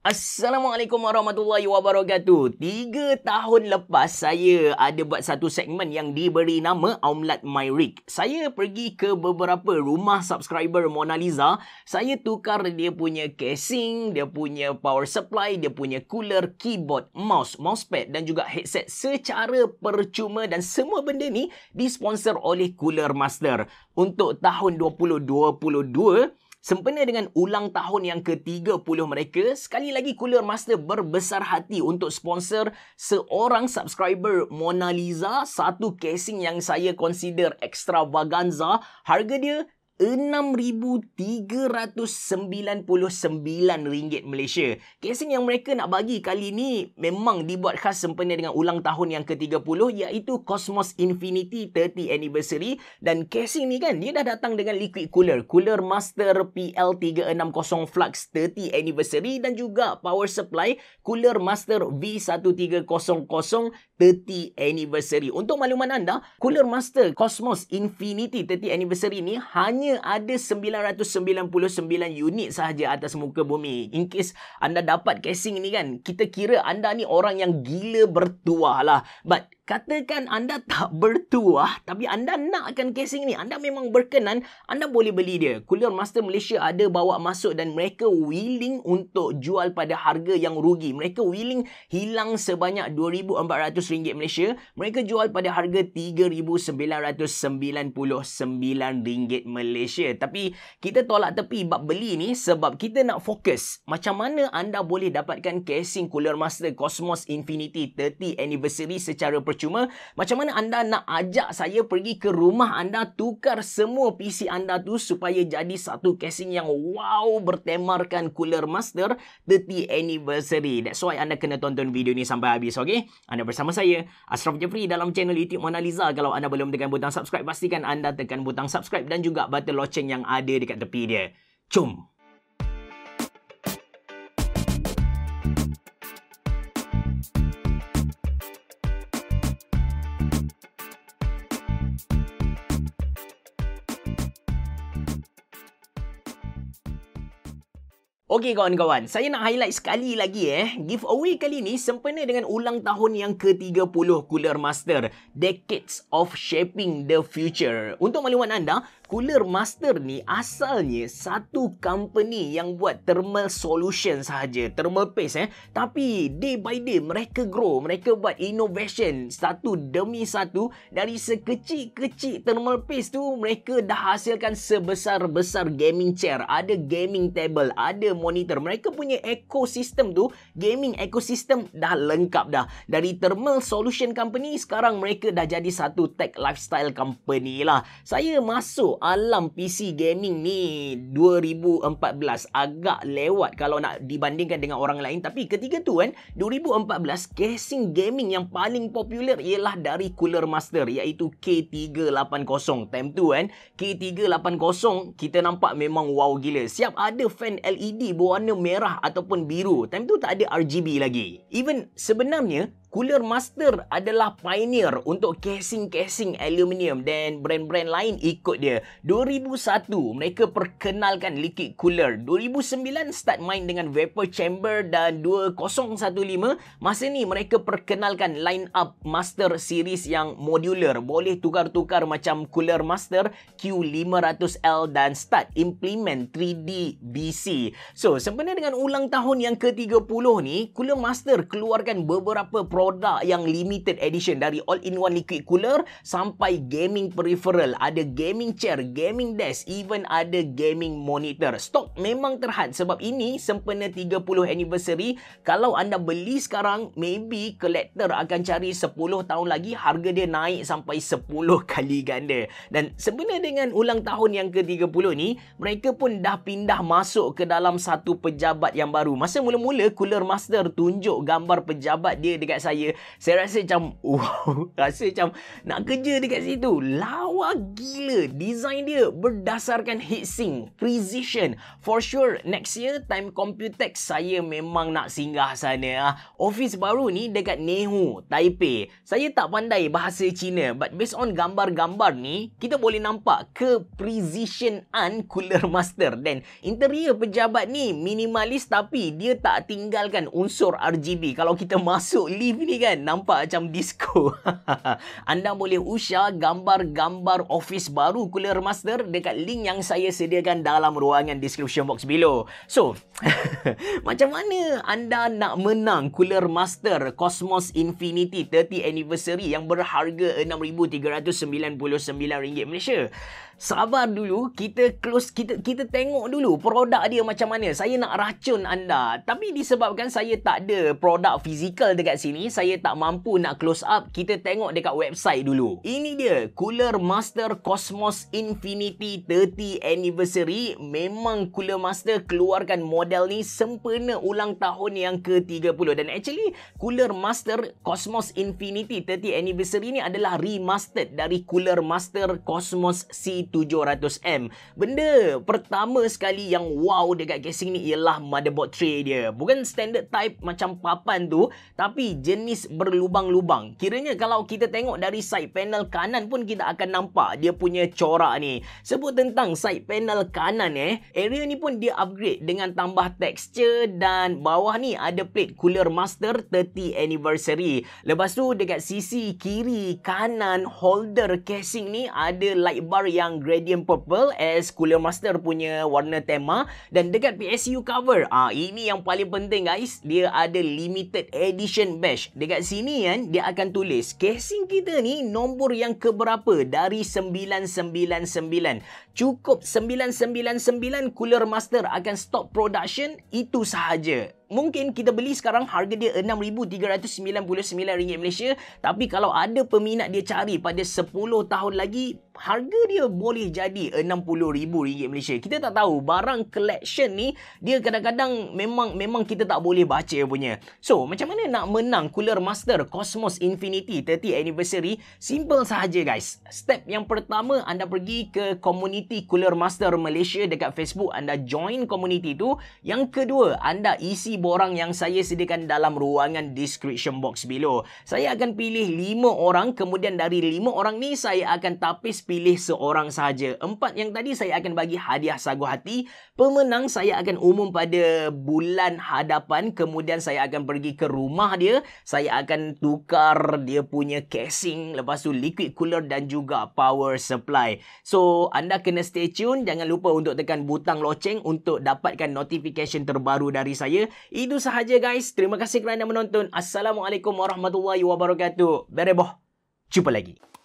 Assalamualaikum warahmatullahi wabarakatuh. Tiga tahun lepas saya ada buat satu segmen yang diberi nama Omelette My Rick. Saya pergi ke beberapa rumah subscriber Mona Lisa. Saya tukar dia punya casing, dia punya power supply, dia punya cooler, keyboard, mouse, mousepad dan juga headset secara percuma dan semua benda ni disponsor oleh Cooler Master. Untuk tahun 2022, Sempena dengan ulang tahun yang ke-30 mereka, sekali lagi kulir Master berbesar hati untuk sponsor seorang subscriber Mona Lisa, satu casing yang saya consider extravaganza. Harga dia 6,399 ringgit Malaysia. Casing yang mereka nak bagi kali ni memang dibuat khas sempena dengan ulang tahun yang ke-30 iaitu Cosmos Infinity 30 Anniversary dan casing ni kan dia dah datang dengan liquid cooler. Cooler Master PL360 Flux 30 Anniversary dan juga power supply Cooler Master V1300 30 Anniversary. Untuk makluman anda, Cooler Master Cosmos Infinity 30 Anniversary ni hanya hanya ada 999 unit sahaja atas muka bumi. In case anda dapat casing ni kan, kita kira anda ni orang yang gila bertuah lah. But Katakan anda tak bertuah tapi anda nak akan casing ni. Anda memang berkenan, anda boleh beli dia. Cooler Master Malaysia ada bawa masuk dan mereka willing untuk jual pada harga yang rugi. Mereka willing hilang sebanyak RM2,400 Malaysia. Mereka jual pada harga RM3,999 Malaysia. Tapi kita tolak tepi bab beli ni sebab kita nak fokus. Macam mana anda boleh dapatkan casing Cooler Master Cosmos Infinity 30 Anniversary secara percuma percuma. Macam mana anda nak ajak saya pergi ke rumah anda tukar semua PC anda tu supaya jadi satu casing yang wow bertemarkan Cooler Master 30 Anniversary. That's why anda kena tonton video ni sampai habis, okay? Anda bersama saya, Ashraf Jeffrey dalam channel YouTube Mona Lisa. Kalau anda belum tekan butang subscribe, pastikan anda tekan butang subscribe dan juga button loceng yang ada dekat tepi dia. Jom! Okey kawan-kawan, saya nak highlight sekali lagi eh. Giveaway kali ni sempena dengan ulang tahun yang ke-30 Cooler Master. Decades of Shaping the Future. Untuk maklumat anda, Cooler Master ni asalnya satu company yang buat thermal solution sahaja, thermal paste eh. Tapi day by day mereka grow, mereka buat innovation satu demi satu dari sekecil-kecil thermal paste tu mereka dah hasilkan sebesar-besar gaming chair, ada gaming table, ada monitor. Mereka punya ekosistem tu, gaming ekosistem dah lengkap dah. Dari thermal solution company sekarang mereka dah jadi satu tech lifestyle company lah. Saya masuk alam PC gaming ni 2014 agak lewat kalau nak dibandingkan dengan orang lain tapi ketika tu kan 2014 casing gaming yang paling popular ialah dari Cooler Master iaitu K380 time tu kan K380 kita nampak memang wow gila siap ada fan LED berwarna merah ataupun biru time tu tak ada RGB lagi even sebenarnya Cooler Master adalah pioneer untuk casing-casing aluminium dan brand-brand lain ikut dia. 2001 mereka perkenalkan liquid cooler. 2009 start main dengan vapor chamber dan 2015 masa ni mereka perkenalkan line up Master series yang modular boleh tukar-tukar macam Cooler Master Q500L dan start implement 3D BC. So sebenarnya dengan ulang tahun yang ke-30 ni Cooler Master keluarkan beberapa produk yang limited edition dari all-in-one liquid cooler sampai gaming peripheral, ada gaming chair, gaming desk, even ada gaming monitor. Stok memang terhad sebab ini sempena 30 anniversary. Kalau anda beli sekarang, maybe collector akan cari 10 tahun lagi harga dia naik sampai 10 kali ganda. Dan sebenarnya dengan ulang tahun yang ke-30 ni, mereka pun dah pindah masuk ke dalam satu pejabat yang baru. Masa mula-mula Cooler Master tunjuk gambar pejabat dia dekat saya saya Saya rasa macam Wow Rasa macam Nak kerja dekat situ Lawa gila Design dia Berdasarkan heatsink Precision For sure Next year Time Computex Saya memang nak singgah sana ah. Office baru ni Dekat Nehu Taipei Saya tak pandai Bahasa Cina But based on gambar-gambar ni Kita boleh nampak Ke Precision An Cooler Master Dan Interior pejabat ni Minimalis tapi Dia tak tinggalkan Unsur RGB Kalau kita masuk lift live ni kan nampak macam disco. Anda boleh usha gambar-gambar office baru Cooler Master dekat link yang saya sediakan dalam ruangan description box below. So, macam mana anda nak menang Cooler Master Cosmos Infinity 30 Anniversary yang berharga RM6,399 Malaysia? Sabar dulu, kita close kita kita tengok dulu produk dia macam mana. Saya nak racun anda. Tapi disebabkan saya tak ada produk fizikal dekat sini, saya tak mampu nak close up, kita tengok dekat website dulu. Ini dia, Cooler Master Cosmos Infinity 30 Anniversary. Memang Cooler Master keluarkan model ni sempena ulang tahun yang ke-30. Dan actually, Cooler Master Cosmos Infinity 30 Anniversary ni adalah remastered dari Cooler Master Cosmos C700M. Benda pertama sekali yang wow dekat casing ni ialah motherboard tray dia. Bukan standard type macam papan tu, tapi jenis jenis berlubang-lubang. Kiranya kalau kita tengok dari side panel kanan pun kita akan nampak dia punya corak ni. Sebut tentang side panel kanan eh, area ni pun dia upgrade dengan tambah tekstur dan bawah ni ada plate cooler master 30 anniversary. Lepas tu dekat sisi kiri kanan holder casing ni ada light bar yang gradient purple as cooler master punya warna tema dan dekat PSU cover ah ini yang paling penting guys dia ada limited edition badge Dekat sini kan, dia akan tulis casing kita ni nombor yang keberapa dari 999. Cukup 999 Cooler Master akan stop production, itu sahaja mungkin kita beli sekarang harga dia RM6,399 Malaysia tapi kalau ada peminat dia cari pada 10 tahun lagi harga dia boleh jadi RM60,000 Malaysia kita tak tahu barang collection ni dia kadang-kadang memang memang kita tak boleh baca punya so macam mana nak menang Cooler Master Cosmos Infinity 30 Anniversary simple sahaja guys step yang pertama anda pergi ke community Cooler Master Malaysia dekat Facebook anda join community tu yang kedua anda isi borang yang saya sediakan dalam ruangan description box below. Saya akan pilih 5 orang kemudian dari 5 orang ni saya akan tapis pilih seorang sahaja. Empat yang tadi saya akan bagi hadiah sagu hati. Pemenang saya akan umum pada bulan hadapan kemudian saya akan pergi ke rumah dia. Saya akan tukar dia punya casing lepas tu liquid cooler dan juga power supply. So anda kena stay tune. Jangan lupa untuk tekan butang loceng untuk dapatkan notification terbaru dari saya itu sahaja guys. Terima kasih kerana menonton. Assalamualaikum warahmatullahi wabarakatuh. Bereboh. Jumpa lagi.